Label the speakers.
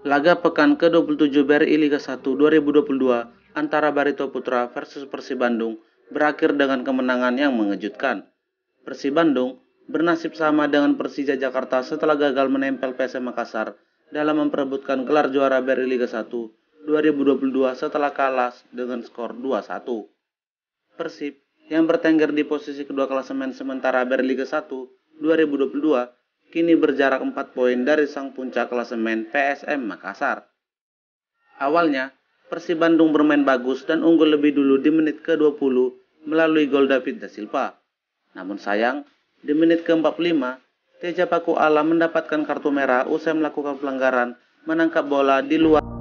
Speaker 1: Laga pekan ke-27 BRI Liga 1 2022 antara Barito Putra versus Persib Bandung berakhir dengan kemenangan yang mengejutkan. Persib Bandung bernasib sama dengan Persija Jakarta setelah gagal menempel PSM Makassar dalam memperebutkan gelar juara BRI Liga 1 2022 setelah kalah dengan skor 2-1. Persib yang bertengger di posisi kedua klasemen sementara BRI Liga 1 2022 kini berjarak 4 poin dari sang puncak klasemen PSM Makassar. Awalnya, Persib Bandung bermain bagus dan unggul lebih dulu di menit ke-20 melalui gol David da Silva. Namun sayang, di menit ke-45, Teja Paku Alam mendapatkan kartu merah usai melakukan pelanggaran menangkap bola di luar